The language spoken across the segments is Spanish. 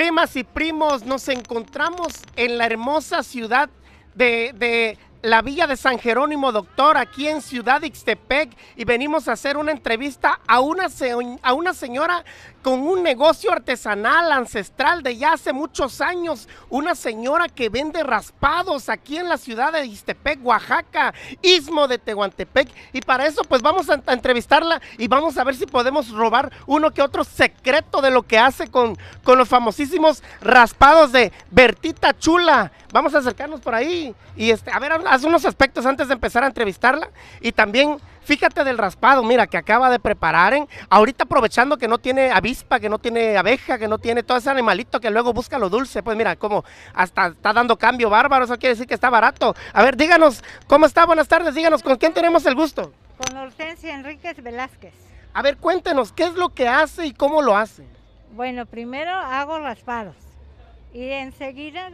Primas y primos, nos encontramos en la hermosa ciudad de, la Villa de San Jerónimo, doctor, aquí en Ciudad Ixtepec y venimos a hacer una entrevista a una, a una señora con un negocio artesanal ancestral de ya hace muchos años, una señora que vende raspados aquí en la ciudad de Ixtepec, Oaxaca, Istmo de Tehuantepec y para eso pues vamos a, entrevistarla y vamos a ver si podemos robar uno que otro secreto de lo que hace con, con los famosísimos raspados de Bertita Chula. Vamos a acercarnos por ahí y este, a ver, haz unos aspectos antes de empezar a entrevistarla y también fíjate del raspado, mira, que acaba de preparar. ¿eh? ahorita aprovechando que no tiene avispa, que no tiene abeja, que no tiene todo ese animalito que luego busca lo dulce. Pues mira, como hasta está dando cambio bárbaro, eso quiere decir que está barato. A ver, díganos, ¿cómo está? Buenas tardes, díganos, ¿con quién tenemos el gusto? Con Hortensia Enríquez Velázquez. A ver, cuéntenos, ¿qué es lo que hace y cómo lo hace? Bueno, primero hago raspados y enseguida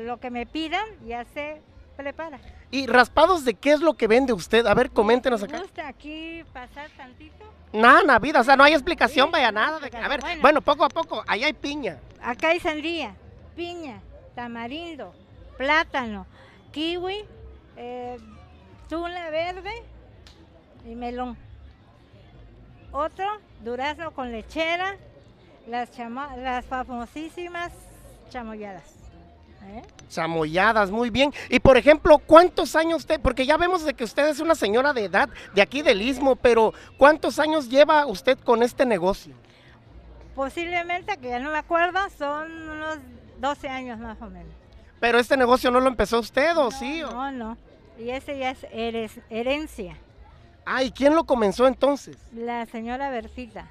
lo que me pidan ya sé prepara. ¿Y raspados de qué es lo que vende usted? A ver, coméntenos acá. gusta aquí pasar tantito? Nada, vida o sea, no hay explicación, vaya, nada. Pues, de... A ver, bueno, poco a poco, allá hay piña. Acá hay sandía, piña, tamarindo, plátano, kiwi, eh, verde y melón. Otro, durazno con lechera, las, las famosísimas chamoyadas. ¿Eh? muy bien. Y por ejemplo, ¿cuántos años usted, porque ya vemos de que usted es una señora de edad de aquí del Istmo, pero ¿cuántos años lleva usted con este negocio? Posiblemente, que ya no me acuerdo, son unos 12 años más o menos. Pero este negocio no lo empezó usted, ¿o sí? No, no. Y ese ya es herencia. Ah, ¿y quién lo comenzó entonces? La señora Bercita.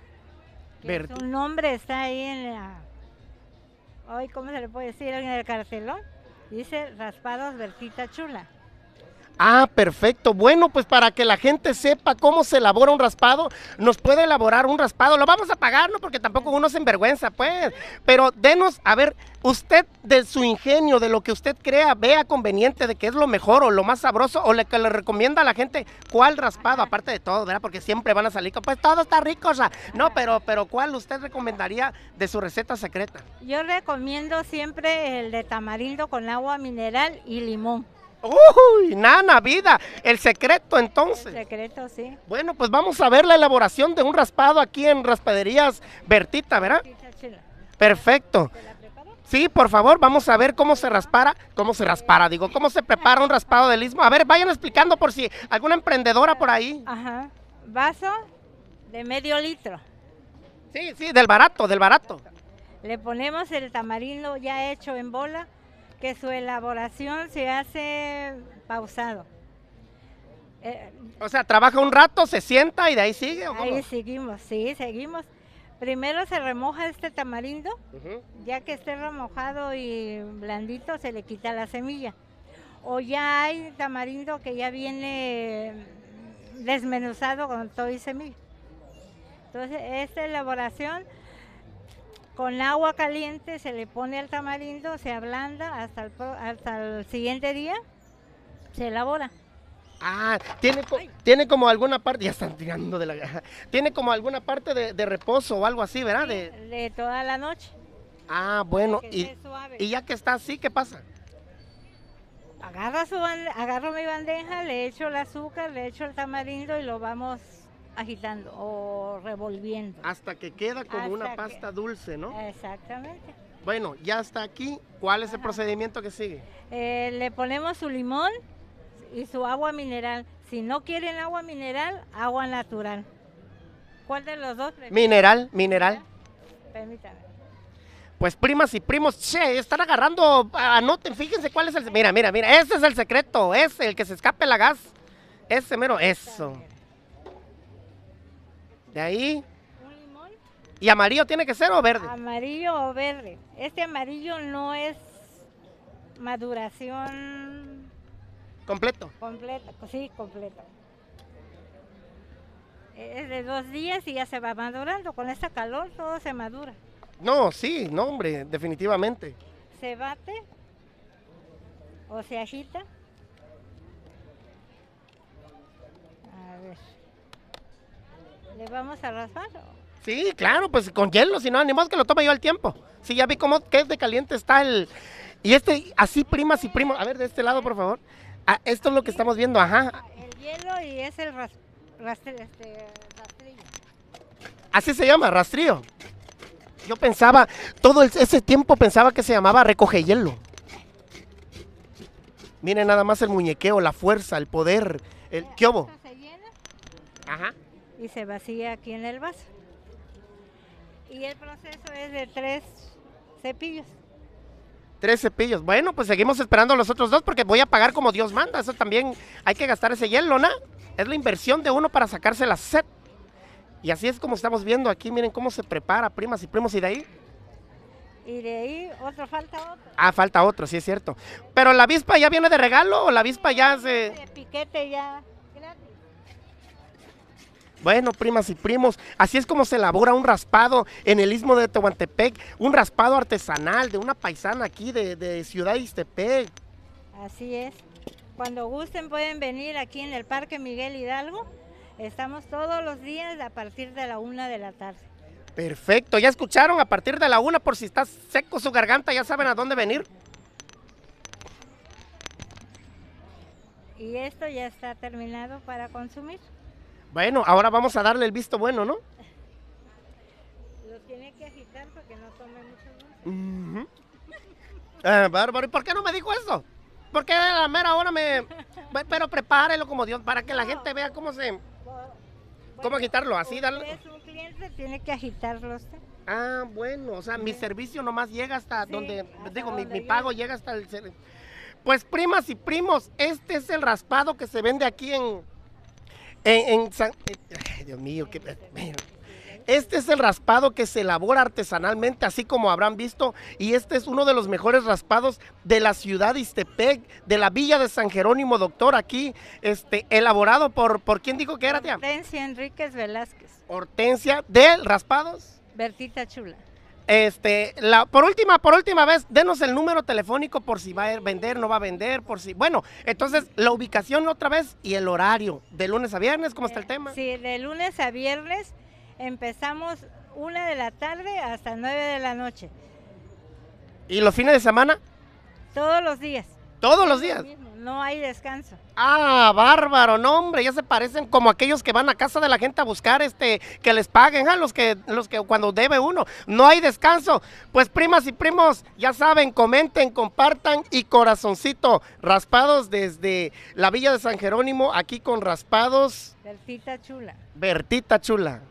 Bertita. Su nombre está ahí en la hoy, ¿cómo se le puede decir? En el carcelón, dice raspados versita Chula. Ah, perfecto. Bueno, pues para que la gente sepa cómo se elabora un raspado, nos puede elaborar un raspado. Lo vamos a pagar, ¿no? Porque tampoco uno se envergüenza, pues. Pero denos, a ver, usted de su ingenio, de lo que usted crea, vea conveniente de que es lo mejor o lo más sabroso o le que le recomienda a la gente, ¿cuál raspado? Aparte de todo, ¿verdad? Porque siempre van a salir pues todo está rico, o sea, no, pero, pero ¿cuál usted recomendaría de su receta secreta? Yo recomiendo siempre el de tamarindo con agua mineral y limón. ¡Uy! Nana, vida. El secreto entonces. El secreto, sí. Bueno, pues vamos a ver la elaboración de un raspado aquí en Raspaderías Bertita, ¿verdad? Perfecto. Sí, por favor, vamos a ver cómo se raspara, cómo se raspara, digo, cómo se prepara un raspado del istmo. A ver, vayan explicando por si alguna emprendedora por ahí. Ajá. Vaso de medio litro. Sí, sí, del barato, del barato. Le ponemos el tamarindo ya hecho en bola, que su elaboración se hace pausado. Eh, o sea, trabaja un rato, se sienta y de ahí sigue. Ahí seguimos, sí, seguimos. Primero se remoja este tamarindo, ya que esté remojado y blandito se le quita la semilla. O ya hay tamarindo que ya viene desmenuzado con todo y semilla. Entonces, esta elaboración con agua caliente se le pone al tamarindo, se ablanda hasta el, hasta el siguiente día, se elabora. Ah, tiene, tiene como alguna parte, ya están tirando de la... Tiene como alguna parte de, reposo o algo así, ¿verdad? de... toda la noche. Ah, bueno, y, ya que está así, ¿qué pasa? Agarra su agarro mi bandeja, le echo el azúcar, le echo el tamarindo y lo vamos agitando o revolviendo. Hasta que queda como una pasta dulce, ¿no? Exactamente. Bueno, ya está aquí. ¿Cuál es el procedimiento que sigue? Eh, le ponemos su limón y su agua mineral. Si no quieren agua mineral, agua natural. ¿Cuál de los dos? Mineral, mineral. Permítame. Pues primas y primos, che, están agarrando, anoten, fíjense cuál es el... Mira, mira, mira, ese es el secreto, ese, el que se escape la gas. Ese mero, eso ahí. Un limón. ¿Y amarillo tiene que ser o verde? Amarillo o verde. Este amarillo no es maduración. ¿Completo? Completo, pues sí, completo. Es de dos días y ya se va madurando. Con este calor todo se madura. No, sí, no, hombre, definitivamente. Se bate o se agita. A ver. ¿Le vamos a raspar? Sí, claro, pues con hielo, si no, ni más que lo tome yo al tiempo. Sí, ya vi cómo que es de caliente está el... Y este, así primas y primos, a ver, de este lado, por favor. Ah, esto es lo que estamos viendo, ajá. El hielo y es el Este... rastrillo. Así se llama, rastrillo. Yo pensaba, todo ese tiempo pensaba que se llamaba recoge hielo. Miren nada más el muñequeo, la fuerza, el poder, el... ¿Qué Ajá y se vacía aquí en el vaso. Y el proceso es de tres cepillos. Tres cepillos. Bueno, pues seguimos esperando los otros dos porque voy a pagar como Dios manda. Eso también hay que gastar ese hielo, ¿no? Es la inversión de uno para sacarse la sed. Y así es como estamos viendo aquí. Miren cómo se prepara, primas y primos. Y de ahí y de ahí otro falta otro. Ah, falta otro, sí es cierto. Pero la avispa ya viene de regalo o la avispa ya se. De piquete ya. Bueno, primas y primos, así es como se elabora un raspado en el istmo de Tehuantepec, un raspado artesanal de una paisana aquí de, Ciudad Iztepec. Así es. Cuando gusten pueden venir aquí en el Parque Miguel Hidalgo. Estamos todos los días a partir de la una de la tarde. Perfecto, ya escucharon a partir de la una por si está seco su garganta, ya saben a dónde venir. Y esto ya está terminado para consumir. Bueno, ahora vamos a darle el visto bueno, ¿no? Lo tiene que agitar para que no tome mucho dulce. Eh, bárbaro, ¿y por qué no me dijo eso? Porque la mera hora me...? Pero prepárelo como Dios, para que la gente vea cómo se... ¿Cómo agitarlo? Así, darle... Un cliente tiene que agitarlo Ah, bueno, o sea, mi servicio nomás llega hasta donde, Dejo digo, mi, mi, pago llega hasta el... Pues primas y primos, este es el raspado que se vende aquí en Dios mío, este es el raspado que se elabora artesanalmente, así como habrán visto, y este es uno de los mejores raspados de la ciudad de Istepec, de la villa de San Jerónimo, doctor, aquí, este, elaborado por, ¿por quién dijo que era, tía? Hortensia Enríquez Velázquez. Hortensia del Raspados. Bertita Chula. Este, la, por última, por última vez, denos el número telefónico por si va a vender, no va a vender, por si. Bueno, entonces la ubicación otra vez y el horario, de lunes a viernes, ¿cómo está el eh, tema? Sí, de lunes a viernes empezamos una de la tarde hasta nueve de la noche. ¿Y los fines de semana? Todos los días. ¿Todos los días? No hay descanso. Ah, bárbaro, no hombre, ya se parecen como aquellos que van a casa de la gente a buscar este que les paguen, a los que los que cuando debe uno, no hay descanso. Pues primas y primos, ya saben, comenten, compartan y corazoncito raspados desde la Villa de San Jerónimo aquí con raspados. Bertita Chula. Bertita Chula.